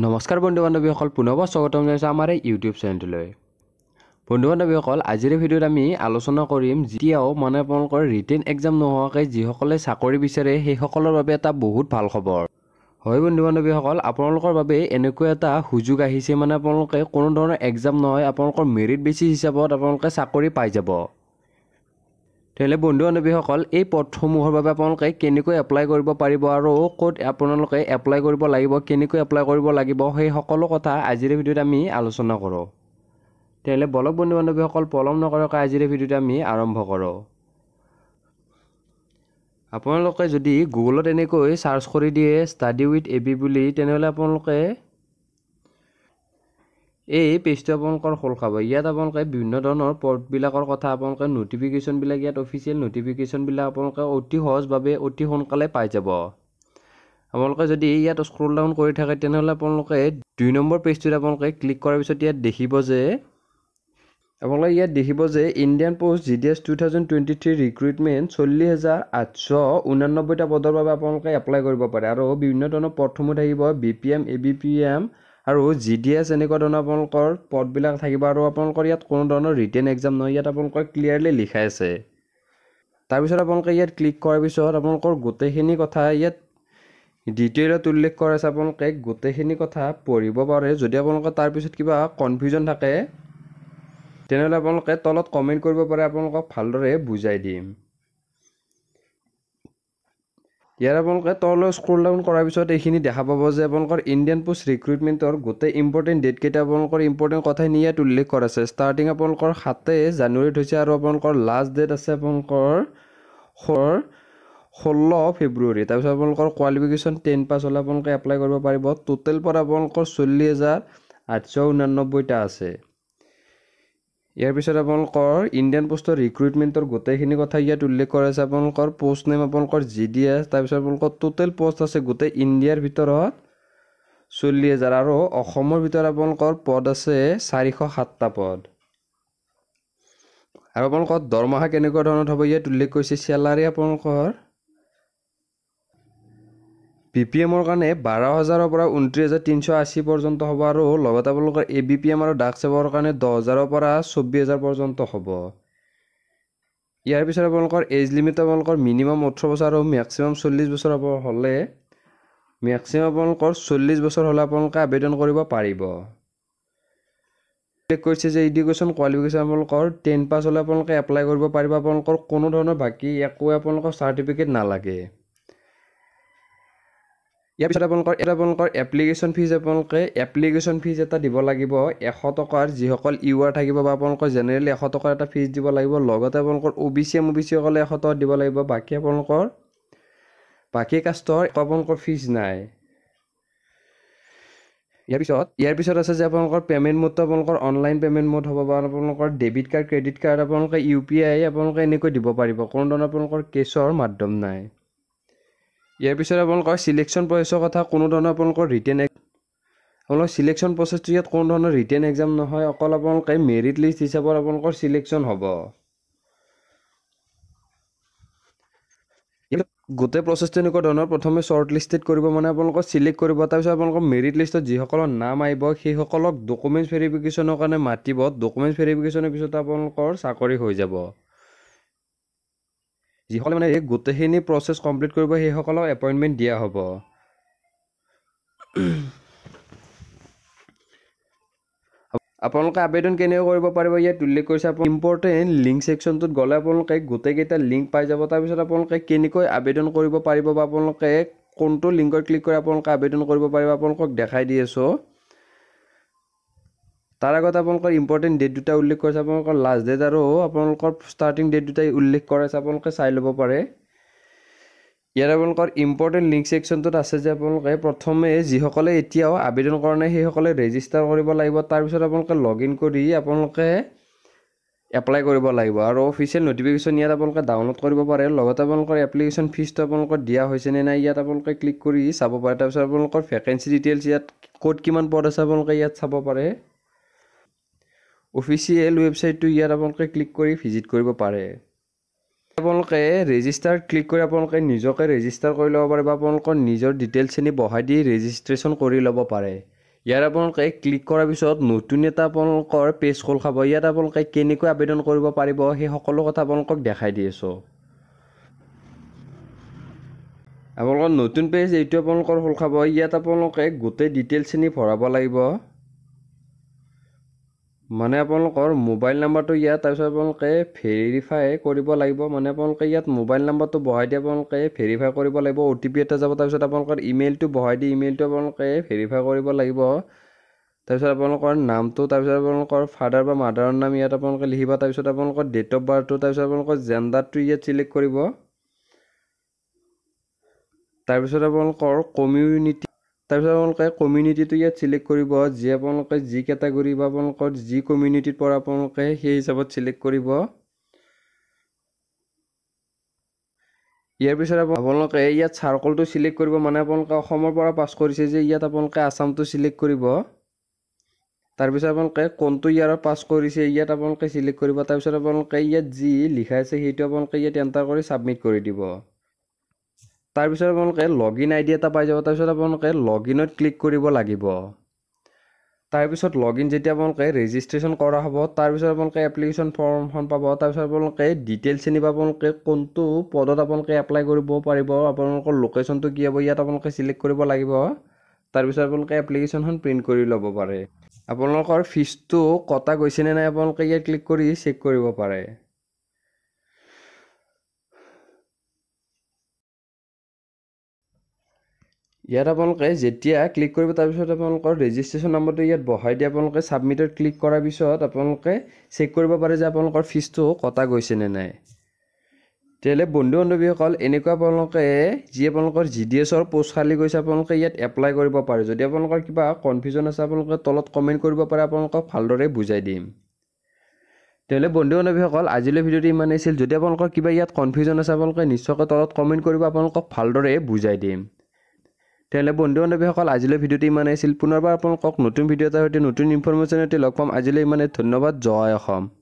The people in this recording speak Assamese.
নমস্কাৰ বন্ধু বান্ধৱীসকল পুনৰবাৰ স্বাগতম জনাইছোঁ আমাৰ এই ইউটিউব চেনেলটোলৈ বন্ধু বান্ধৱীসকল আজিৰ ভিডিঅ'ত আমি আলোচনা কৰিম যেতিয়াও মানে আপোনালোকৰ ৰিটেন এক্সাম নোহোৱাকৈ যিসকলে চাকৰি বিচাৰে সেইসকলৰ বাবে এটা বহুত ভাল খবৰ হয় বন্ধু বান্ধৱীসকল আপোনালোকৰ বাবে এনেকুৱা এটা সুযোগ আহিছে মানে আপোনালোকে কোনো ধৰণৰ এক্সাম নহয় আপোনালোকৰ মেৰিট বেচিছ হিচাপত আপোনালোকে চাকৰি পাই যাব তেনেহ'লে বন্ধু বান্ধৱীসকল এই পথসমূহৰ বাবে আপোনালোকে কেনেকৈ এপ্লাই কৰিব পাৰিব আৰু ক'ত আপোনালোকে এপ্লাই কৰিব লাগিব কেনেকৈ এপ্লাই কৰিব লাগিব সেই সকলো কথা আজিৰ ভিডিঅ'ত আমি আলোচনা কৰোঁ তেনেহ'লে বলক বন্ধু বান্ধৱীসকল পলম নকৰাকৈ আজিৰ ভিডিঅ'টো আমি আৰম্ভ কৰোঁ আপোনালোকে যদি গুগলত এনেকৈ ছাৰ্চ কৰি দিয়ে ষ্টাডি উইথ এবি বুলি তেনেহ'লে আপোনালোকে এই পেজটো আপোনালোকৰ খোল খাব ইয়াত আপোনালোকে বিভিন্ন ধৰণৰ পৰ্টবিলাকৰ কথা আপোনালোকে ন'টিফিকেশ্যনবিলাক ইয়াত অফিচিয়েল ন'টিফিকেশ্যনবিলাক আপোনালোকে অতি সহজভাৱে অতি সোনকালে পাই যাব আপোনালোকে যদি ইয়াত স্ক্ৰল ডাউন কৰি থাকে তেনেহ'লে আপোনালোকে দুই নম্বৰ পেজটোত আপোনালোকে ক্লিক কৰাৰ পিছত ইয়াত দেখিব যে আপোনালোকে ইয়াত দেখিব যে Indian post G D S two thousand twenty three recruitment চল্লিছ হাজাৰ আঠশ ঊনানব্বৈটা পদৰ বাবে আপোনালোকে এপ্লাই কৰিব পাৰে আৰু বিভিন্ন ধৰণৰ পদসমূহ থাকিব B P M A B P M আৰু জি ডি এছ এনেকুৱা ধৰণৰ আপোনালোকৰ পদবিলাক থাকিব আৰু আপোনালোকৰ ইয়াত কোনো ধৰণৰ ৰিটেন এক্সাম নহয় ইয়াত আপোনালোকৰ ক্লিয়াৰলি লিখাই আছে তাৰপিছত আপোনালোকে ইয়াত ক্লিক কৰাৰ পিছত আপোনালোকৰ গোটেইখিনি কথা ইয়াত ডিটেইলত উল্লেখ কৰা আছে আপোনালোকে গোটেইখিনি কথা পঢ়িব পাৰে যদি আপোনালোকে তাৰপিছত কিবা কনফিউজন থাকে তেনেহ'লে আপোনালোকে তলত কমেণ্ট কৰিব পাৰে আপোনালোকক ভালদৰে বুজাই দিম ইয়াৰ আপোনালোকে তললৈ স্ক্ৰল ডাউন কৰাৰ পিছত এইখিনি দেখা পাব যে আপোনালোকৰ ইণ্ডিয়ান পোষ্ট ৰিক্ৰুইটমেণ্টৰ গোটেই ইম্পৰ্টেণ্ট ডেটকেইটা আপোনালোকৰ ইম্পৰ্টেণ্ট কথাই নি ইয়াত উল্লেখ কৰা আছে ষ্টাৰ্টিং আপোনালোকৰ সাতে জানুৱাৰীত হৈছে আৰু আপোনালোকৰ লাষ্ট ডেট আছে আপোনালোকৰ ষোল্ল ফেব্ৰুৱাৰী তাৰপিছত আপোনালোকৰ কোৱালিফিকেশ্যন টেন পাছ হ'লে আপোনালোকে এপ্লাই কৰিব পাৰিব টোটেল পৰা আপোনালোকৰ চল্লিছ হাজাৰ আঠশ ঊনানব্বৈটা আছে ইয়াৰ পিছত আপোনালোকৰ ইণ্ডিয়ান পোষ্টৰ ৰিক্ৰুইটমেণ্টৰ গোটেইখিনি কথা ইয়াত উল্লেখ কৰা আছে আপোনালোকৰ পোষ্ট নেম আপোনালোকৰ জি ডি এছ তাৰপিছত আপোনালোকৰ টোটেল পোষ্ট আছে গোটেই ইণ্ডিয়াৰ ভিতৰত চল্লিছ হাজাৰ আৰু অসমৰ ভিতৰত আপোনালোকৰ পদ আছে চাৰিশ সাতটা পদ আৰু আপোনালোকৰ দৰমহা কেনেকুৱা ধৰণত হ'ব ইয়াত উল্লেখ কৰিছে চেলাৰী আপোনালোকৰ বি পি এমৰ কাৰণে বাৰ হাজাৰৰ পৰা ঊনত্ৰিছ হাজাৰ তিনিশ আশী পৰ্যন্ত হ'ব আৰু লগতে আপোনালোকৰ এ বি পি এম আৰু ডাক চেবৰ কাৰণে দহ হাজাৰৰ পৰা চৌব্বিছ হাজাৰ পৰ্যন্ত হ'ব ইয়াৰ পিছত আপোনালোকৰ এজ লিমিট আপোনালোকৰ মিনিমাম ওঠৰ বছৰ আৰু মেক্সিমাম চল্লিছ বছৰ হ'ব হ'লে মেক্সিমাম আপোনালোকৰ চল্লিছ বছৰ হ'লে আপোনালোকে আবেদন কৰিব পাৰিব কৈছে যে এডুকেশ্যন কোৱালিফিকেশ্যন আপোনালোকৰ টেন পাছ হ'লে আপোনালোকে এপ্লাই কৰিব পাৰিব আপোনালোকৰ কোনো ধৰণৰ বাকী একোৱে আপোনালোকৰ চাৰ্টিফিকেট নালাগে ইয়াৰ পিছত আপোনালোকৰ এটা আপোনালোকৰ এপ্লিকেশ্যন ফিজ আপোনালোকে এপ্লিকেশ্যন ফিজ এটা দিব লাগিব এশ টকাৰ যিসকল ইউ আৰ থাকিব বা আপোনালোকৰ জেনেৰেলি এশ টকাৰ এটা ফিজ দিব লাগিব লগতে আপোনালোকৰ O' B C M O' B C সকলে এশ টকা দিব লাগিব বাকী আপোনালোকৰ বাকী কাষ্টৰ আপোনালোকৰ ফিজ নাই ইয়াৰ পিছত ইয়াৰ পিছত আছে যে আপোনালোকৰ পে'মেণ্ট মোডটো আপোনালোকৰ অনলাইন পে'মেণ্ট মোড হ'ব বা আপোনালোকৰ ডেবিট কাৰ্ড ক্ৰেডিট কাৰ্ড আপোনালোকে ইউ পি আই আপোনালোকে এনেকৈ দিব পাৰিব কোনো ধৰণৰ আপোনালোকৰ কেছৰ মাধ্যম নাই ইয়াৰ পিছত আপোনালোকৰ ছিলেকশ্যন প্ৰচেছৰ কথা কোনো ধৰণৰ আপোনালোকৰ ৰিটেন আপোনালোকৰ ছিলেকশ্যন প্ৰচেছটো ইয়াত কোনো ধৰণৰ ৰিটেন এক্সাম নহয় অকল আপোনালোকে মেৰিট লিষ্ট হিচাপত আপোনালোকৰ ছিলেকশ্যন হ'ব গোটেই প্ৰচেছটো এনেকুৱা ধৰণৰ প্ৰথমে শ্বৰ্ট লিষ্টেড কৰিব মানে আপোনালোকক ছিলেক্ট কৰিব তাৰপিছত আপোনালোকৰ মেৰিট লিষ্টত যিসকলৰ নাম আহিব সেইসকলক ডকুমেণ্টছ ভেৰিফিকেশ্যনৰ কাৰণে মাতিব ডকুমেণ্টছ ভেৰিফিকেশ্যনৰ পিছত আপোনালোকৰ চাকৰি হৈ যাব যিসকলে মানে এই গোটেইখিনি প্ৰচেছ কমপ্লিট কৰিব সেইসকলক এপইণ্টমেণ্ট দিয়া হ'ব আপোনালোকে আবেদন কেনেকৈ কৰিব পাৰিব ইয়াত উল্লেখ কৰিছে আপুনি ইম্পৰ্টেণ্ট লিংক ছেকশ্যনটোত গ'লে আপোনালোকে গোটেইকেইটা লিংক পাই যাব তাৰপিছত আপোনালোকে কেনেকৈ আবেদন কৰিব পাৰিব বা আপোনালোকে কোনটো লিংকত ক্লিক কৰি আপোনালোকে আবেদন কৰিব পাৰিব আপোনালোকক দেখাই দি আছোঁ তাৰ আগত আপোনালোকৰ ইম্পৰ্টেণ্ট ডেট দুটা উল্লেখ কৰিছে আপোনালোকৰ লাষ্ট ডেট আৰু আপোনালোকৰ ষ্টাৰ্টিং ডেট দুটাই উল্লেখ কৰাইছে আপোনালোকে চাই ল'ব পাৰে ইয়াৰ আপোনালোকৰ ইম্পৰ্টেণ্ট লিংক ছেকশ্যনটোত আছে যে আপোনালোকে প্ৰথমে যিসকলে এতিয়াও আবেদন কৰা নাই সেইসকলে ৰেজিষ্টাৰ কৰিব লাগিব তাৰপিছত আপোনালোকে লগ ইন কৰি আপোনালোকে এপ্লাই কৰিব লাগিব আৰু অফিচিয়েল ন'টিফিকেশ্যন ইয়াত আপোনালোকে ডাউনলোড কৰিব পাৰে লগতে আপোনালোকৰ এপ্লিকেশ্যন ফিজটো আপোনালোকৰ দিয়া হৈছেনে নাই ইয়াত আপোনালোকে ক্লিক কৰি চাব পাৰে তাৰপিছত আপোনালোকৰ ভেকেঞ্চি ডিটেইলছ ইয়াত ক'ত কিমান পদ আছে আপোনালোকে ইয়াত চাব পাৰে অফিচিয়েল ৱেবছাইটটো ইয়াত আপোনালোকে ক্লিক কৰি ভিজিট কৰিব পাৰে আপোনালোকে ৰেজিষ্টাৰ ক্লিক কৰি আপোনালোকে নিজকে ৰেজিষ্টাৰ কৰি ল'ব পাৰে বা আপোনালোকৰ নিজৰ ডিটেইলছখিনি বঢ়াই দি ৰেজিষ্ট্ৰেশ্যন কৰি ল'ব পাৰে ইয়াত আপোনালোকে ক্লিক কৰাৰ পিছত নতুন এটা আপোনালোকৰ পেজ খোল খাব ইয়াত আপোনালোকে কেনেকৈ আবেদন কৰিব পাৰিব সেই সকলো কথা আপোনালোকক দেখাই দি আছোঁ আপোনালোকৰ নতুন পেজ এইটো আপোনালোকৰ খোল খাব ইয়াত আপোনালোকে গোটেই ডিটেইলছখিনি ভৰাব লাগিব মানে আপোনালোকৰ মোবাইল নাম্বাৰটো ইয়াত তাৰপিছত আপোনালোকে ভেৰিফাই কৰিব লাগিব মানে আপোনালোকে ইয়াত মোবাইল নাম্বাৰটো বহাই দি আপোনালোকে ভেৰিফাই কৰিব লাগিব অ' টি পি এটা যাব তাৰপিছত আপোনালোকৰ ইমেইলটো বহাই দি ইমেইলটো আপোনালোকে ভেৰিফাই কৰিব লাগিব তাৰপিছত আপোনালোকৰ নামটো তাৰপিছত আপোনালোকৰ ফাদাৰ বা মাদাৰৰ নাম ইয়াত আপোনালোকে লিখিব তাৰপিছত আপোনালোকৰ ডেট অফ বাৰ্থটো তাৰপিছত আপোনালোকৰ জেণ্ডাৰটো ইয়াত ছিলেক্ট কৰিব তাৰপিছত আপোনালোকৰ কমিউনিটি তাৰপিছত আপোনালোকে কমিউনিটিটো ইয়াত ছিলেক্ট কৰিব যি আপোনালোকে যি কেটাগৰী বা আপোনালোকৰ যি কমিউনিটিৰ পৰা আপোনালোকে সেই হিচাপত ছিলেক্ট কৰিব ইয়াৰ পিছত আপোনালোকে ইয়াত চাৰ্কলটো ছিলেক্ট কৰিব মানে আপোনালোকে অসমৰ পৰা পাছ কৰিছে যে ইয়াত আপোনালোকে আছামটো ছিলেক্ট কৰিব তাৰপিছত আপোনালোকে কোনটো ইয়াৰ পাছ কৰিছে ইয়াত আপোনালোকে ছিলেক্ট কৰিব তাৰপিছত আপোনালোকে ইয়াত যি লিখাইছে সেইটো আপোনালোকে ইয়াত এণ্টাৰ কৰি ছাবমিট কৰি দিব তাৰপিছত আপোনালোকে লগ ইন আইডি এটা পাই যাব তাৰপিছত আপোনালোকে লগ ইনত ক্লিক কৰিব লাগিব তাৰপিছত লগ ইন যেতিয়া আপোনালোকে ৰেজিষ্ট্ৰেশ্যন কৰা হ'ব তাৰপিছত আপোনালোকে এপ্লিকেশ্যন ফৰ্মখন পাব তাৰপিছত আপোনালোকে ডিটেইলছ চিনিব আপোনালোকে কোনটো পদত আপোনালোকে এপ্লাই কৰিব পাৰিব আপোনালোকৰ লোকেশ্যনটো কি হ'ব ইয়াত আপোনালোকে ছিলেক্ট কৰিব লাগিব তাৰপিছত আপোনালোকে এপ্লিকেশ্যনখন প্ৰিণ্ট কৰি ল'ব পাৰে আপোনালোকৰ ফিজটো কটা গৈছেনে নাই আপোনালোকে ইয়াত ক্লিক কৰি চেক কৰিব পাৰে ইয়াত আপোনালোকে যেতিয়া ক্লিক কৰিব তাৰপিছত আপোনালোকৰ ৰেজিষ্ট্ৰেশ্যন নম্বৰটো ইয়াত বহাই দিয়ে আপোনালোকে ছাবমিটত ক্লিক কৰাৰ পিছত আপোনালোকে চেক কৰিব পাৰে যে আপোনালোকৰ ফিজটো কটা গৈছেনে নাই তেতিয়াহ'লে বন্ধু বান্ধৱীসকল এনেকুৱা আপোনালোকে যি আপোনালোকৰ জি ডি এছৰ পোষ্ট খালী গৈছে আপোনালোকে ইয়াত এপ্লাই কৰিব পাৰে যদি আপোনালোকৰ কিবা কনফিউজন আছে আপোনালোকে তলত কমেণ্ট কৰিব পাৰে আপোনালোকক ভালদৰে বুজাই দিম তেতিয়াহ'লে বন্ধু বান্ধৱীসকল আজিলৈ ভিডিঅ'টো ইমানেই আছিল যদি আপোনালোকৰ কিবা ইয়াত কনফিউজন আছে আপোনালোকে নিশ্চয়কৈ তলত কমেণ্ট কৰিব আপোনালোকক ভালদৰে বুজাই দিম তেনেহ'লে বন্ধু বান্ধৱীসকল আজিলৈ ভিডিঅ'টো ইমানেই আছিল পুনৰবাৰ আপোনালোকক নতুন ভিডিঅ' এটাৰ সৈতে নতুন ইনফৰ্মেশ্যনৰ সৈতে লগ পাম আজিলৈ ইমানেই ধন্যবাদ জয় অসম